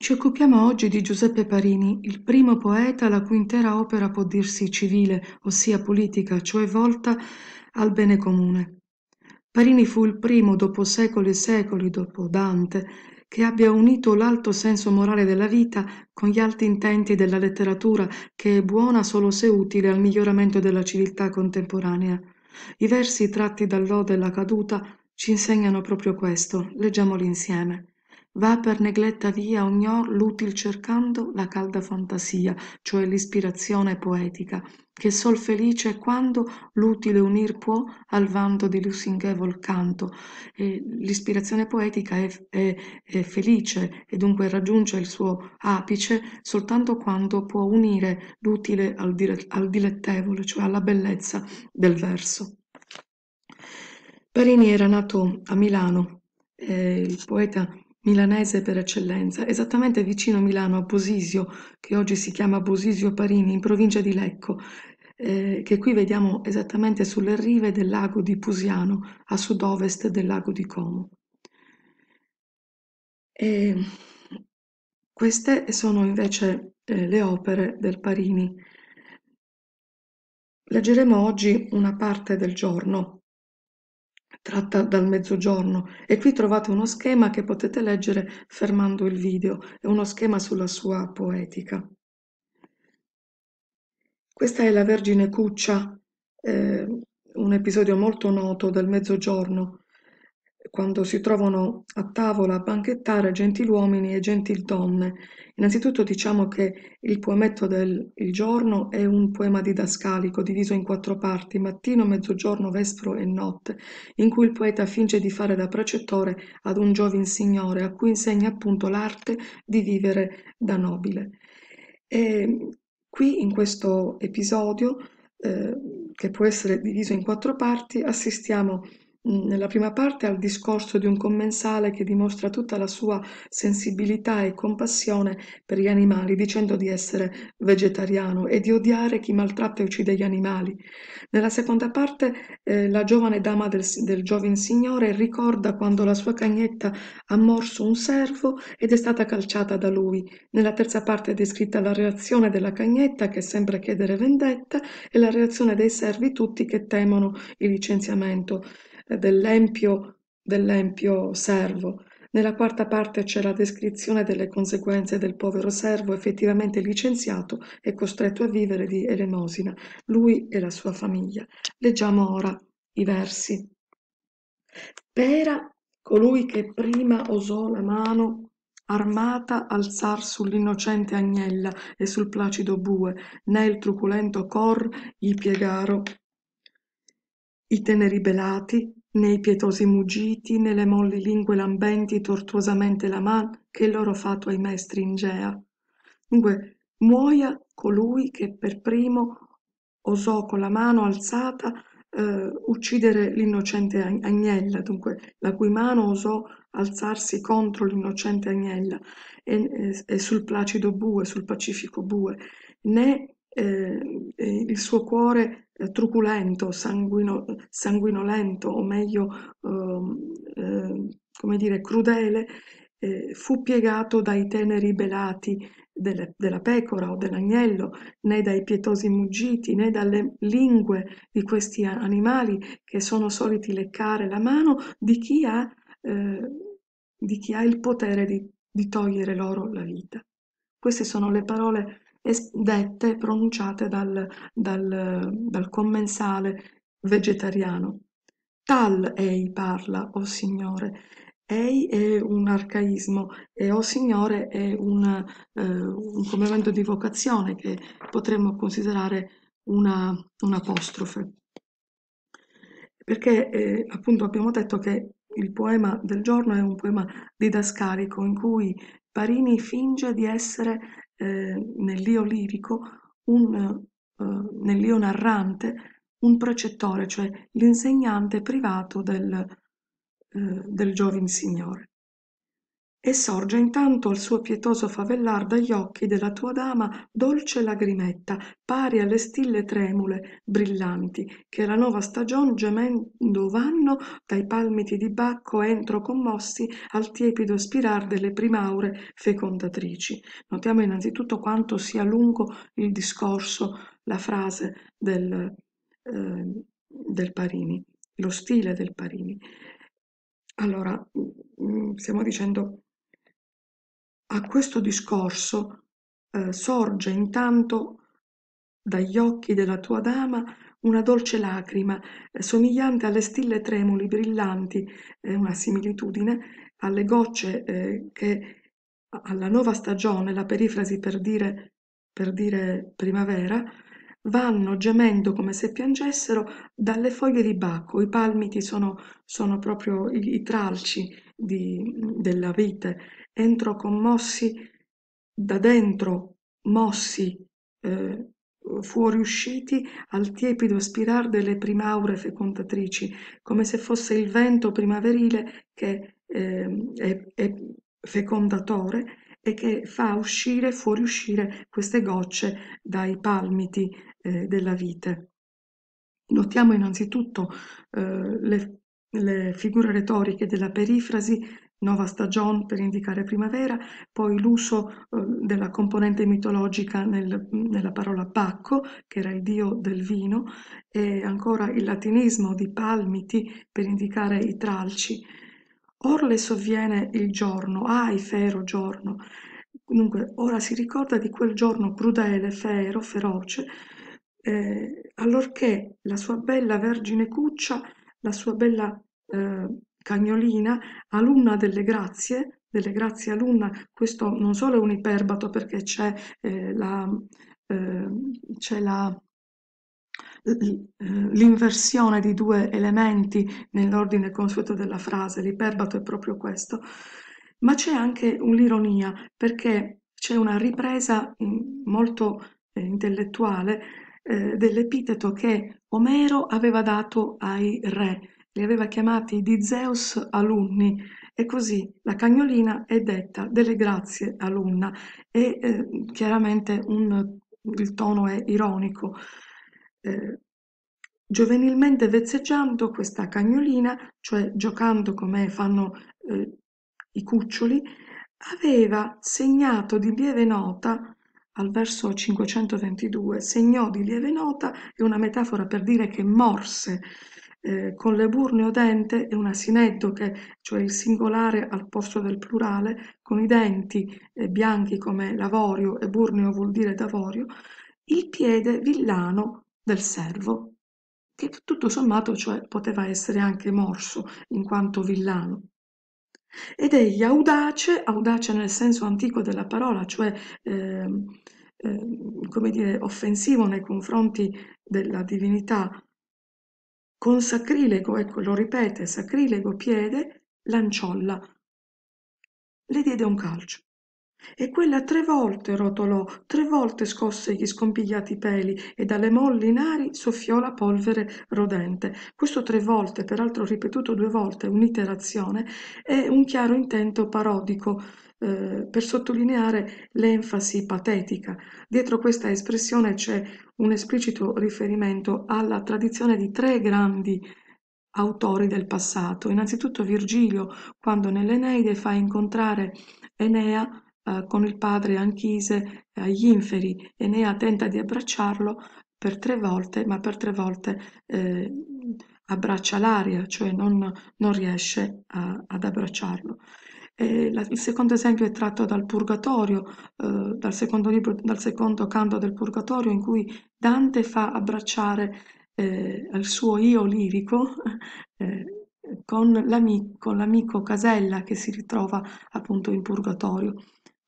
Ci occupiamo oggi di Giuseppe Parini, il primo poeta la cui intera opera può dirsi civile, ossia politica, cioè volta al bene comune. Parini fu il primo, dopo secoli e secoli, dopo Dante, che abbia unito l'alto senso morale della vita con gli alti intenti della letteratura, che è buona solo se utile al miglioramento della civiltà contemporanea. I versi tratti dall'Ode alla caduta ci insegnano proprio questo, leggiamoli insieme. Va per negletta via ognor l'util cercando la calda fantasia, cioè l'ispirazione poetica, che sol felice è quando l'utile unir può al vanto di lusinghevol canto. E l'ispirazione poetica è, è, è felice e dunque raggiunge il suo apice soltanto quando può unire l'utile al, dire- al dilettevole, cioè alla bellezza del verso. Parini era nato a Milano, eh, il poeta milanese per eccellenza, esattamente vicino a Milano a Bosisio, che oggi si chiama Bosisio Parini, in provincia di Lecco, eh, che qui vediamo esattamente sulle rive del lago di Pusiano, a sud-ovest del lago di Como. E queste sono invece eh, le opere del Parini. Leggeremo oggi una parte del giorno tratta dal Mezzogiorno e qui trovate uno schema che potete leggere fermando il video, è uno schema sulla sua poetica. Questa è la Vergine Cuccia, eh, un episodio molto noto del Mezzogiorno, quando si trovano a tavola a banchettare gentiluomini e gentildonne. Innanzitutto diciamo che il poemetto del il giorno è un poema didascalico diviso in quattro parti, mattino, mezzogiorno, vespro e notte, in cui il poeta finge di fare da precettore ad un giovin signore a cui insegna appunto l'arte di vivere da nobile. E qui in questo episodio, eh, che può essere diviso in quattro parti, assistiamo a nella prima parte al discorso di un commensale che dimostra tutta la sua sensibilità e compassione per gli animali, dicendo di essere vegetariano e di odiare chi maltratta e uccide gli animali. Nella seconda parte eh, la giovane dama del, del giovin signore ricorda quando la sua cagnetta ha morso un servo ed è stata calciata da lui. Nella terza parte è descritta la reazione della cagnetta che sembra chiedere vendetta e la reazione dei servi tutti che temono il licenziamento dell'empio, dell'empio servo. Nella quarta parte c'è la descrizione delle conseguenze del povero servo effettivamente licenziato e costretto a vivere di elemosina, lui e la sua famiglia. Leggiamo ora i versi. Pera, colui che prima osò la mano armata alzar sull'innocente agnella e sul placido bue, né il truculento cor gli piegaro i teneri belati nei pietosi muggiti, nelle molli lingue lambenti tortuosamente la man che il loro fato maestri ingea. Dunque, muoia colui che per primo osò con la mano alzata eh, uccidere l'innocente agnella, dunque, la cui mano osò alzarsi contro l'innocente agnella e, e, e sul placido bue, sul pacifico bue, né eh, il suo cuore eh, truculento, sanguino, sanguinolento, o meglio, ehm, ehm, come dire, crudele, eh, fu piegato dai teneri belati delle, della pecora o dell'agnello, né dai pietosi muggiti, né dalle lingue di questi animali che sono soliti leccare la mano di chi ha, eh, di chi ha il potere di, di togliere loro la vita. Queste sono le parole dette e pronunciate dal, dal, dal commensale vegetariano. Tal ei parla, o oh Signore. Ei è un arcaismo e o oh Signore è una, eh, un complemento di vocazione che potremmo considerare un'apostrofe. Perché eh, appunto abbiamo detto che il poema del giorno è un poema didascalico in cui Parini finge di essere eh, nell'io lirico, un, eh, nell'io narrante, un precettore, cioè l'insegnante privato del, eh, del giovine signore e sorge intanto al suo pietoso favellar dagli occhi della tua dama dolce lagrimetta pari alle stille tremule brillanti che la nuova stagion gemendo vanno dai palmiti di bacco entro commossi al tiepido spirar delle primaure fecondatrici notiamo innanzitutto quanto sia lungo il discorso la frase del, eh, del Parini lo stile del Parini allora mm, mm, stiamo dicendo a questo discorso eh, sorge intanto dagli occhi della tua dama una dolce lacrima, eh, somigliante alle stille tremuli brillanti, eh, una similitudine alle gocce eh, che alla nuova stagione, la perifrasi per dire, per dire primavera, vanno gemendo come se piangessero dalle foglie di bacco. I palmiti sono, sono proprio i, i tralci di, della vite entro commossi, da dentro mossi, eh, fuoriusciti al tiepido aspirar delle primaure fecondatrici, come se fosse il vento primaverile che eh, è, è fecondatore e che fa uscire, fuoriuscire queste gocce dai palmiti eh, della vite. Notiamo innanzitutto eh, le, le, figure retoriche della perifrasi Nova stagione per indicare primavera, poi l'uso eh, della componente mitologica nel, nella parola Bacco, che era il dio del vino, e ancora il latinismo di palmiti per indicare i tralci. Or le sovviene il giorno, ai ah, fero giorno. Dunque, ora si ricorda di quel giorno crudele, fero, feroce, eh, allorché la sua bella vergine cuccia, la sua bella eh, Cagnolina, alunna delle Grazie, delle Grazie alunna, questo non solo è un iperbato perché c'è eh, la... Eh, c'è la eh, l'inversione di due elementi nell'ordine consueto della frase, l'iperbato è proprio questo, ma c'è anche un'ironia perché c'è una ripresa mm, molto eh, intellettuale eh, dell'epiteto che Omero aveva dato ai re li aveva chiamati di Zeus alunni e così la cagnolina è detta delle grazie alunna e eh, chiaramente un, il tono è ironico. Eh, giovanilmente vezzeggiando questa cagnolina, cioè giocando come fanno eh, i cuccioli, aveva segnato di lieve nota al verso 522, segnò di lieve nota è una metafora per dire che morse eh, con l'eburneo dente e un asinetto, che, cioè il singolare al posto del plurale, con i denti eh, bianchi come lavorio, eburneo vuol dire d'avorio, il piede villano del servo, che tutto sommato cioè, poteva essere anche morso in quanto villano. Ed egli audace, audace nel senso antico della parola, cioè eh, eh, come dire, offensivo nei confronti della divinità con sacrilego, ecco lo ripete, sacrilego piede, l'anciolla. Le diede un calcio e quella tre volte rotolò tre volte scosse gli scompigliati peli e dalle molli nari soffiò la polvere rodente questo tre volte peraltro ripetuto due volte un'iterazione è un chiaro intento parodico eh, per sottolineare l'enfasi patetica. Dietro questa espressione c'è un esplicito riferimento alla tradizione di tre grandi autori del passato. Innanzitutto Virgilio, quando nell'Eneide fa incontrare Enea eh, con il padre Anchise agli inferi. Enea tenta di abbracciarlo per tre volte, ma per tre volte eh, abbraccia l'aria, cioè non, non riesce a, ad abbracciarlo. La, il secondo esempio è tratto dal Purgatorio, eh, dal, secondo libro, dal secondo canto del Purgatorio, in cui Dante fa abbracciare eh, al suo io lirico eh, con, l'amico, con l'amico Casella che si ritrova appunto in Purgatorio.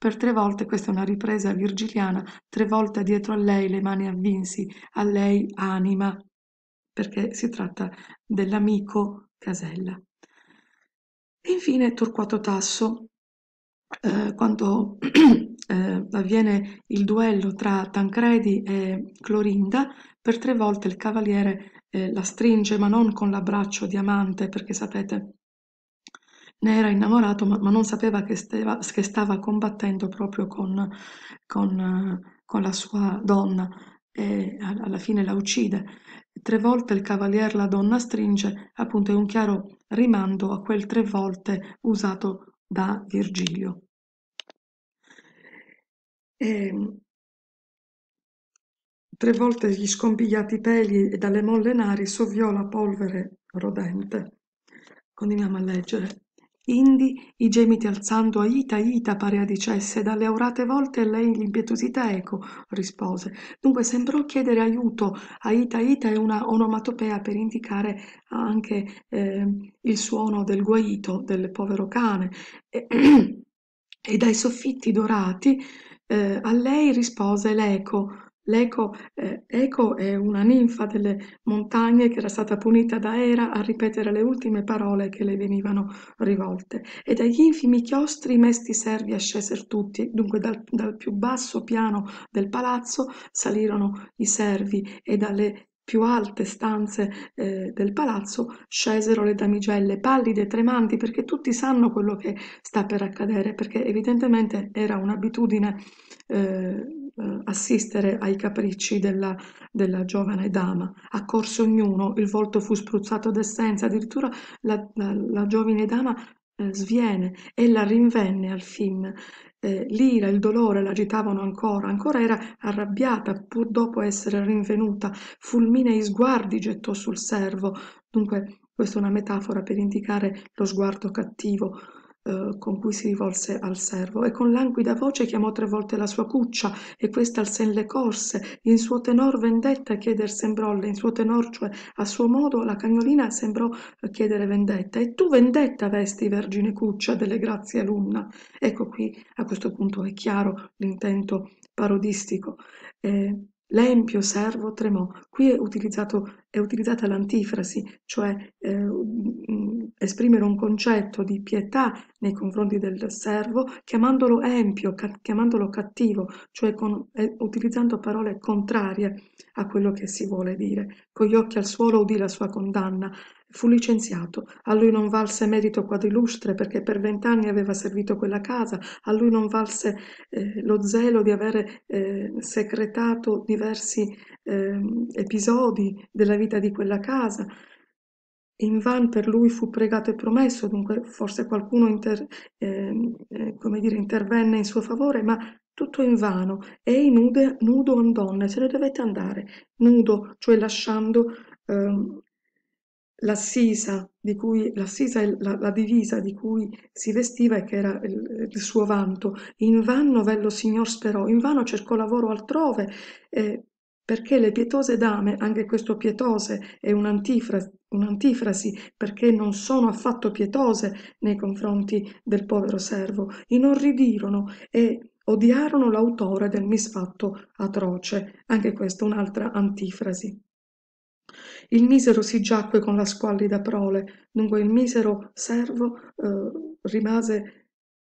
Per tre volte questa è una ripresa virgiliana, tre volte dietro a lei le mani avvinsi, a lei anima, perché si tratta dell'amico Casella. E infine Torquato Tasso, eh, quando eh, avviene il duello tra Tancredi e Clorinda, per tre volte il cavaliere eh, la stringe, ma non con l'abbraccio diamante, perché sapete ne era innamorato, ma, ma non sapeva che, steva, che, stava combattendo proprio con, con, con la sua donna e alla fine la uccide. Tre volte il cavalier la donna stringe, appunto è un chiaro rimando a quel tre volte usato da Virgilio. E, ehm, tre volte gli scompigliati peli e dalle molle nari sovviò polvere rodente. Continuiamo a leggere indi i gemiti alzando aita aita parea dicesse dalle aurate volte lei l'impetuosità eco rispose dunque sembrò chiedere aiuto aita aita è una onomatopea per indicare anche eh, il suono del guaito del povero cane e, e dai soffitti dorati eh, a lei rispose l'eco L'Eco, eh, Eco è una ninfa delle montagne che era stata punita da Era a ripetere le ultime parole che le venivano rivolte. E dagli infimi chiostri i mesti servi ascesero tutti, dunque dal, dal più basso piano del palazzo salirono i servi e dalle più alte stanze eh, del palazzo scesero le damigelle, pallide, tremanti, perché tutti sanno quello che sta per accadere, perché evidentemente era un'abitudine eh, eh assistere ai capricci della, della, giovane dama. Accorse ognuno, il volto fu spruzzato d'essenza, addirittura la, la, la giovine dama sviene. Ella rinvenne al film. Eh, l'ira, il dolore l'agitavano ancora, ancora era arrabbiata, pur dopo essere rinvenuta. Fulminei sguardi gettò sul servo. Dunque, questa è una metafora per indicare lo sguardo cattivo eh, con cui si rivolse al servo, e con languida voce chiamò tre volte la sua cuccia, e questa al sen le corse, in suo tenor vendetta chieder sembrolle, in suo tenor, cioè a suo modo, la cagnolina sembrò eh, chiedere vendetta, e tu vendetta vesti, vergine cuccia, delle grazie alunna. Ecco qui, a questo punto è chiaro l'intento parodistico. Eh, L'empio servo tremò. Qui è, è utilizzata l'antifrasi, cioè eh, mm, esprimere un concetto di pietà nei confronti del servo, chiamandolo empio, ca chiamandolo cattivo, cioè con, eh, utilizzando parole contrarie a quello che si vuole dire. Con gli occhi al suolo udì la sua condanna, Fu licenziato, a lui non valse merito quadrilustre perché per vent'anni aveva servito quella casa, a lui non valse eh, lo zelo di avere eh, secretato diversi eh, episodi della vita di quella casa. In van per lui fu pregato e promesso, dunque forse qualcuno inter, ehm, eh, dire, intervenne in suo favore, ma tutto invano. Ei nude, nudo andonne, se ne dovete andare, nudo, cioè lasciando ehm, l'assisa, di cui, l'assisa è la, la, divisa di cui si vestiva e che era il, il, suo vanto. In van novello signor sperò, in vano cercò lavoro altrove, eh, perché le pietose dame, anche questo pietose è un'antifrasi, un'antifrasi, perché non sono affatto pietose nei confronti del povero servo, inorridirono e odiarono l'autore del misfatto atroce, anche questa è un'altra antifrasi. Il misero si giacque con la squallida prole, dunque il misero servo eh, rimase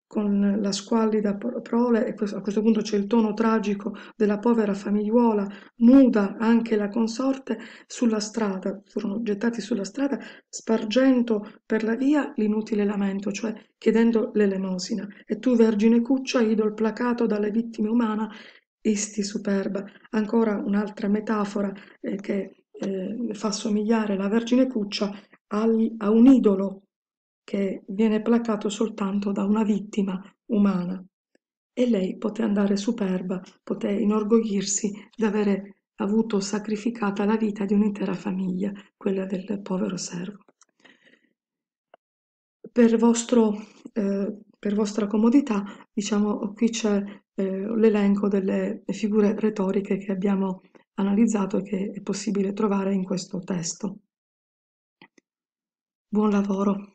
con la squallida prole, e a questo punto c'è il tono tragico della povera famigliuola, nuda anche la consorte, sulla strada, furono gettati sulla strada, spargendo per la via l'inutile lamento, cioè chiedendo l'elemosina. E tu, vergine cuccia, idol placato dalle vittime umane, isti superba. Ancora un'altra metafora eh, che eh, fa somigliare la Vergine Cuccia al, a un idolo che viene placato soltanto da una vittima umana. E lei poté andare superba, poté inorgoglirsi di avere avuto sacrificata la vita di un'intera famiglia, quella del povero servo. Per, vostro, eh, per vostra comodità, diciamo, qui c'è eh, l'elenco delle figure retoriche che abbiamo analizzato e che è possibile trovare in questo testo. Buon lavoro!